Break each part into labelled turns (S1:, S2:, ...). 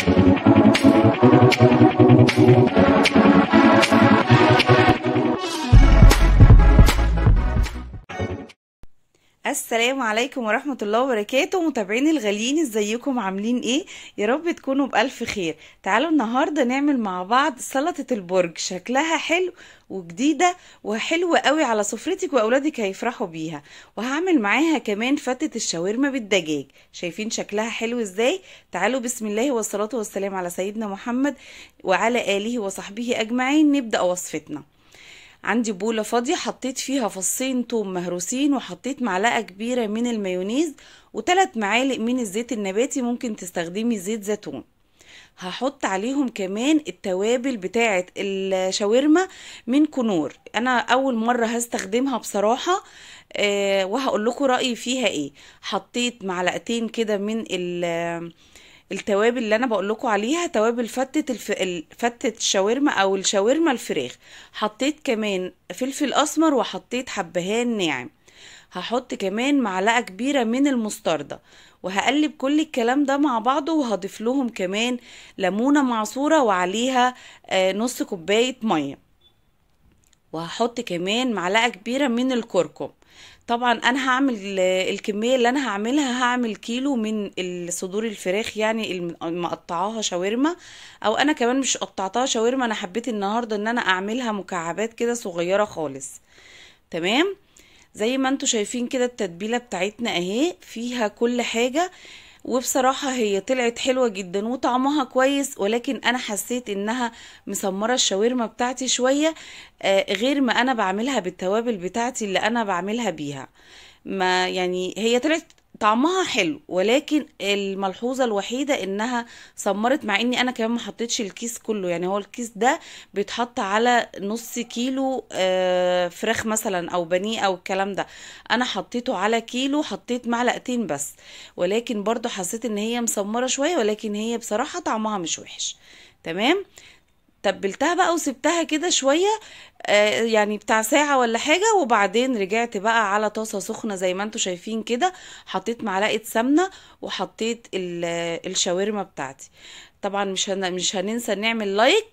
S1: Thank you. السلام عليكم ورحمة الله وبركاته متابعين الغاليين ازيكم عاملين ايه يا رب تكونوا بألف خير تعالوا النهاردة نعمل مع بعض سلطة البرج شكلها حلو وجديدة وحلوة قوي على سفرتك واولادك هيفرحوا بيها وهعمل معاها كمان فتة الشاورما بالدجاج شايفين شكلها حلو ازاي تعالوا بسم الله والصلاة والسلام على سيدنا محمد وعلى آله وصحبه أجمعين نبدأ وصفتنا عندي بولة فاضية حطيت فيها فصين توم مهروسين وحطيت معلقة كبيرة من المايونيز وثلاث معالق من الزيت النباتي ممكن تستخدمي زيت زيتون هحط عليهم كمان التوابل بتاعة الشاورما من كنور انا اول مرة هستخدمها بصراحة آه، وهقول لكم رأيي فيها ايه حطيت معلقتين كده من التوابل اللي انا بقول لكم عليها توابل فتت الف... فتت الشاورما او الشاورما الفراخ حطيت كمان فلفل اسمر وحطيت حبهان ناعم هحط كمان معلقة كبيرة من المستردة وهقلب كل الكلام ده مع بعضه وهضيف لهم كمان ليمونة معصورة وعليها آه، نص كوباية مية وهحط كمان معلقة كبيرة من الكركم طبعا انا هعمل الكميه اللي انا هعملها هعمل كيلو من صدور الفراخ يعني مقطعاها شاورما او انا كمان مش قطعتها شاورما انا حبيت النهارده ان انا اعملها مكعبات كده صغيره خالص تمام زي ما انتوا شايفين كده التتبيله بتاعتنا اهي فيها كل حاجه وبصراحة هي طلعت حلوة جدا وطعمها كويس ولكن انا حسيت انها مسمرة الشاورما بتاعتي شوية آه، غير ما انا بعملها بالتوابل بتاعتي اللي انا بعملها بيها ما يعني هي طلعت طعمها حلو ولكن الملحوظه الوحيده انها سمرت مع اني انا كمان ما حطيتش الكيس كله يعني هو الكيس ده بيتحط على نص كيلو آه، فراخ مثلا او بانيه او الكلام ده انا حطيته على كيلو حطيت معلقتين بس ولكن برضو حسيت ان هي مسمره شويه ولكن هي بصراحه طعمها مش وحش تمام تبلتها بقى وسبتها كده شويه آه، يعني بتاع ساعه ولا حاجه وبعدين رجعت بقى على طاسه سخنه زي ما انتم شايفين كده حطيت معلقه سمنه وحطيت الشاورما بتاعتي طبعا مش مش هننسى نعمل لايك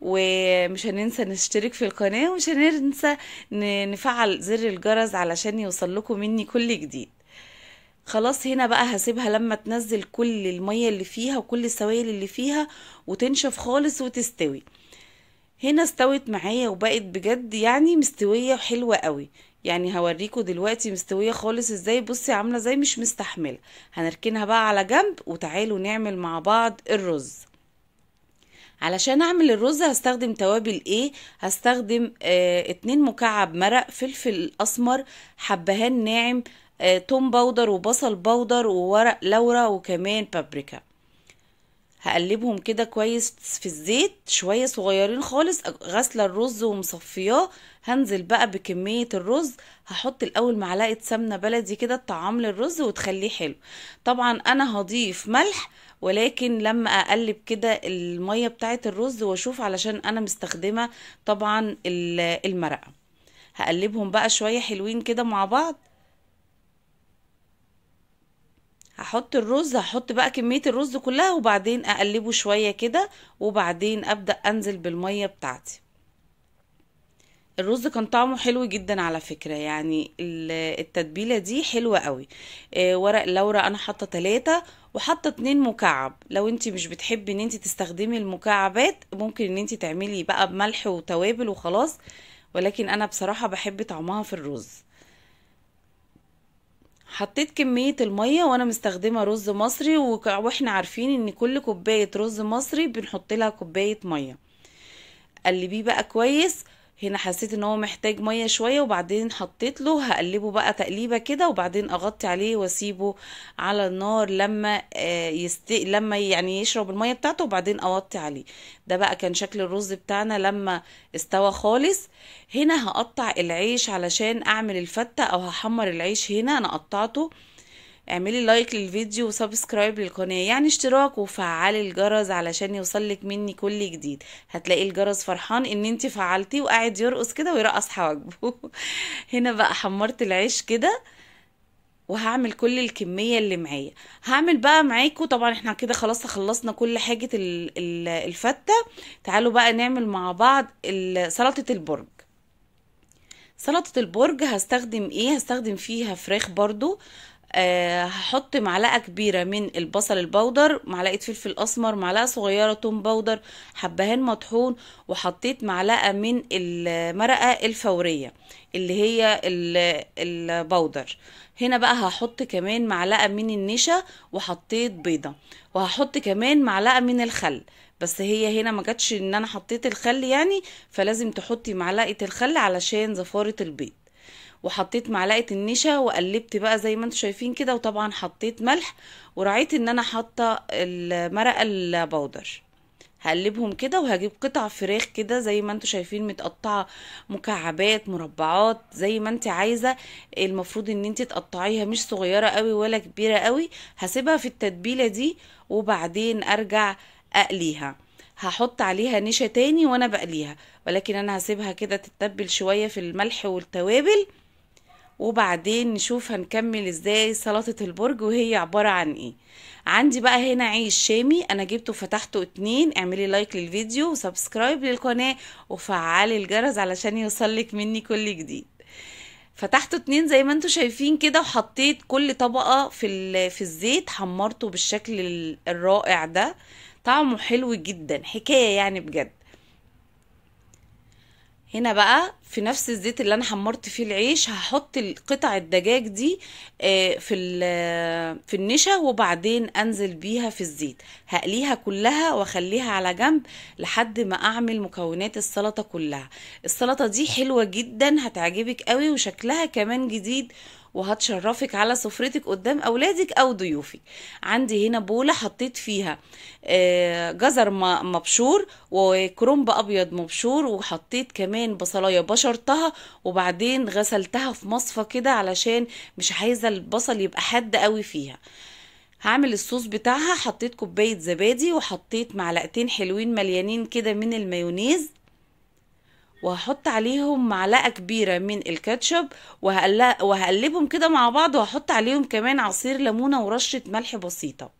S1: ومش هننسى نشترك في القناة ومش هننسى نفعل زر الجرس علشان يوصل لكم مني كل جديد خلاص هنا بقى هسيبها لما تنزل كل المية اللي فيها وكل السوائل اللي فيها وتنشف خالص وتستوي هنا استوت معايا وبقت بجد يعني مستوية وحلوة قوي يعني هوريكم دلوقتي مستوية خالص ازاي بصي عاملة زي مش مستحملة هنركنها بقى على جنب وتعالوا نعمل مع بعض الرز علشان اعمل الرز هستخدم توابل ايه هستخدم آه، اتنين مكعب مرق فلفل اسمر حبهان ناعم آه، توم باودر وبصل باودر وورق لورا وكمان بابريكا هقلبهم كده كويس في الزيت شويه صغيرين خالص غسله الرز ومصفياه هنزل بقى بكميه الرز هحط الاول معلقه سمنه بلدي كده الطعام للرز وتخليه حلو طبعا انا هضيف ملح ولكن لما اقلب كده الميه بتاعت الرز واشوف علشان انا مستخدمه طبعا المرقه هقلبهم بقى شويه حلوين كده مع بعض هحط الرز هحط بقى كمية الرز كلها وبعدين اقلبه شوية كده وبعدين ابدأ انزل بالمية بتاعتي الرز كان طعمه حلو جدا على فكرة يعني التتبيلة دي حلوة قوي آه، ورق لورا انا حاطة تلاتة وحاطة اتنين مكعب لو انت مش بتحبي ان انت تستخدمي المكعبات ممكن ان انت تعملي بقى بملح وتوابل وخلاص ولكن انا بصراحة بحب طعمها في الرز حطيت كمية المية وانا مستخدمة رز مصري واحنا عارفين ان كل كوباية رز مصري بنحط لها كوباية مية قلبيه بقى كويس هنا حسيت ان هو محتاج ميه شويه وبعدين حطيت له هقلبه بقى تقليبه كده وبعدين اغطي عليه واسيبه على النار لما آه، يست... لما يعني يشرب الميه بتاعته وبعدين اوطي عليه ده بقى كان شكل الرز بتاعنا لما استوى خالص هنا هقطع العيش علشان اعمل الفته او هحمر العيش هنا انا قطعته اعملي لايك للفيديو وسبسكرايب للقناة يعني اشتراك وفعلي الجرس علشان يوصلك مني كل جديد هتلاقي الجرس فرحان ان انت فعلتيه وقاعد يرقص كده ويرقص حواجبه هنا بقى حمرت العيش كده وهعمل كل الكميه اللي معايا هعمل بقى معاكم طبعا احنا كده خلاص خلصنا كل حاجه الفته تعالوا بقى نعمل مع بعض سلطه البرج سلطه البرج هستخدم ايه هستخدم فيها فراخ برضو آه هحط معلقه كبيره من البصل البودر معلقه فلفل اسمر معلقه صغيره توم بودر حبهان مطحون وحطيت معلقه من المرقه الفوريه اللي هي البودر هنا بقى هحط كمان معلقه من النشا وحطيت بيضه وهحط كمان معلقه من الخل بس هي هنا ما جاتش ان انا حطيت الخل يعني فلازم تحطي معلقه الخل علشان زفاره البيض وحطيت معلقه النشا وقلبت بقى زي ما انتم شايفين كده وطبعا حطيت ملح وراعيت ان انا حاطه المرقه البودر هقلبهم كده وهجيب قطع فراخ كده زي ما انتم شايفين متقطعه مكعبات مربعات زي ما انت عايزه المفروض ان انت تقطعيها مش صغيره قوي ولا كبيره قوي هسيبها في التتبيله دي وبعدين ارجع اقليها هحط عليها نشا تاني وانا بقليها ولكن انا هسيبها كده تتبل شويه في الملح والتوابل وبعدين نشوف هنكمل ازاي سلطة البرج وهي عبارة عن ايه عندي بقى هنا عيش شامي انا جبته فتحته اتنين اعملي لايك للفيديو وسبسكرايب للقناة وفعلي الجرس علشان يوصلك مني كل جديد فتحته اتنين زي ما انتم شايفين كده وحطيت كل طبقة في, في الزيت حمرته بالشكل الرائع ده طعمه حلو جدا حكاية يعني بجد هنا بقى في نفس الزيت اللي انا حمرت فيه العيش هحط قطع الدجاج دي آه، في آه، في النشا وبعدين انزل بيها في الزيت هقليها كلها واخليها على جنب لحد ما اعمل مكونات السلطه كلها السلطه دي حلوه جدا هتعجبك قوي وشكلها كمان جديد وهتشرفك على سفرتك قدام اولادك او ضيوفك عندي هنا بوله حطيت فيها آه، جزر مبشور وكرنب ابيض مبشور وحطيت كمان بصلايه بشر نشرتها وبعدين غسلتها في مصفى كده علشان مش عايزه البصل يبقى حاد قوي فيها هعمل الصوص بتاعها حطيت كوبايه زبادي وحطيت معلقتين حلوين مليانين كده من المايونيز وهحط عليهم معلقه كبيره من الكاتشب وهقلبهم كده مع بعض وهحط عليهم كمان عصير ليمونه ورشه ملح بسيطه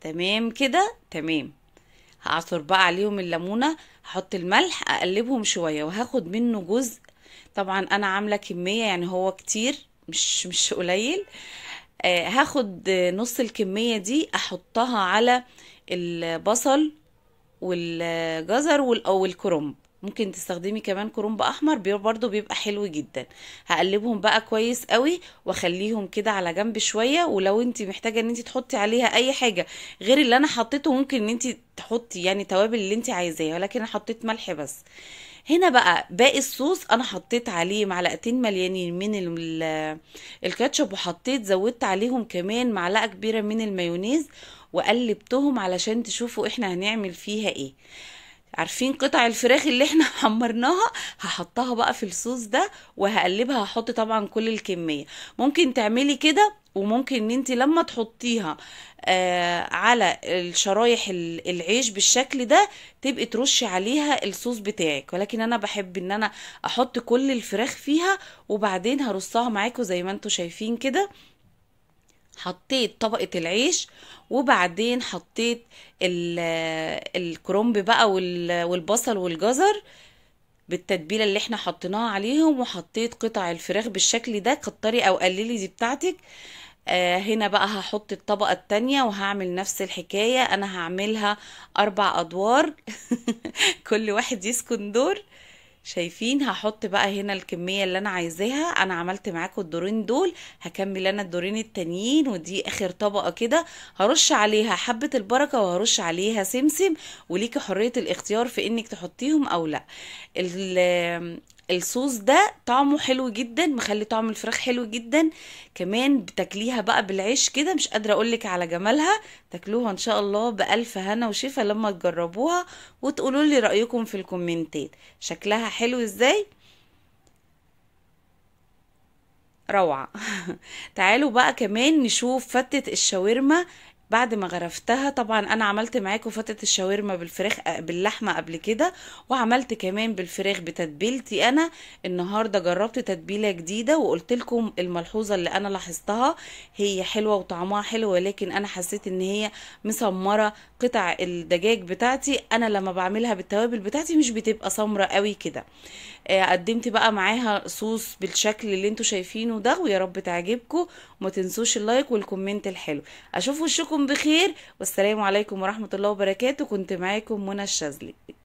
S1: تمام كده تمام هعصر بقى عليهم الليمونة هحط الملح اقلبهم شوية وهاخد منه جزء طبعا انا عاملة كمية يعني هو كتير مش مش قليل آه هاخد نص الكمية دي احطها على البصل والجزر او الكرنب ممكن تستخدمي كمان كرنب احمر برضو بيبقى حلو جدا هقلبهم بقى كويس قوي واخليهم كده على جنب شويه ولو انت محتاجه ان انت تحطي عليها اي حاجه غير اللي انا حطيته ممكن ان انت تحطي يعني توابل اللي انت عايزاها ولكن انا حطيت ملح بس هنا بقى باقي الصوص انا حطيت عليه معلقتين مليانين من الكاتشب وحطيت زودت عليهم كمان معلقه كبيره من المايونيز وقلبتهم علشان تشوفوا احنا هنعمل فيها ايه عارفين قطع الفراخ اللي احنا حمرناها هحطها بقى في الصوص ده وهقلبها هحط طبعا كل الكميه ممكن تعملي كده وممكن ان انت لما تحطيها آه على الشرايح العيش بالشكل ده تبقي ترشي عليها الصوص بتاعك ولكن انا بحب ان انا احط كل الفراخ فيها وبعدين هرصها معاكم زي ما انتم شايفين كده حطيت طبقة العيش وبعدين حطيت الكرنب بقى والبصل والجزر بالتتبيله اللي احنا حطيناها عليهم وحطيت قطع الفراخ بالشكل ده كتري او قللي دي بتاعتك آه، هنا بقى هحط الطبقه التانية وهعمل نفس الحكايه انا هعملها اربع ادوار كل واحد يسكن دور شايفين هحط بقى هنا الكمية اللي انا عايزاها انا عملت معاكم الدورين دول هكمل انا الدورين التانيين ودي اخر طبقة كده هرش عليها حبة البركة وهرش عليها سمسم وليكي حرية الاختيار في انك تحطيهم او لا الصوص ده طعمه حلو جدا مخلي طعم الفراخ حلو جدا كمان بتاكليها بقى بالعيش كده مش قادره اقولك على جمالها تاكلوها ان شاء الله بالف هنا وشفا لما تجربوها وتقولوا لي رايكم في الكومنتات شكلها حلو ازاي روعة تعالوا بقى كمان نشوف فتة الشاورما بعد ما غرفتها طبعا انا عملت معاكم فتت الشاورما بالفراخ آه، باللحمة قبل كده وعملت كمان بالفراخ بتتبيلتي انا النهاردة جربت تتبيلة جديدة وقلت لكم الملحوظة اللي انا لاحظتها هي حلوة وطعمها حلو ولكن انا حسيت ان هي مسمرة قطع الدجاج بتاعتي انا لما بعملها بالتوابل بتاعتي مش بتبقى سمرة قوي كده آه، قدمت بقى معاها صوص بالشكل اللي انتوا شايفينه ده ويا رب تعجبكم ما تنسوش اللايك والكومنت الحلو اشوفكم دمتم بخير والسلام عليكم ورحمة الله وبركاته كنت معاكم منى الشاذلي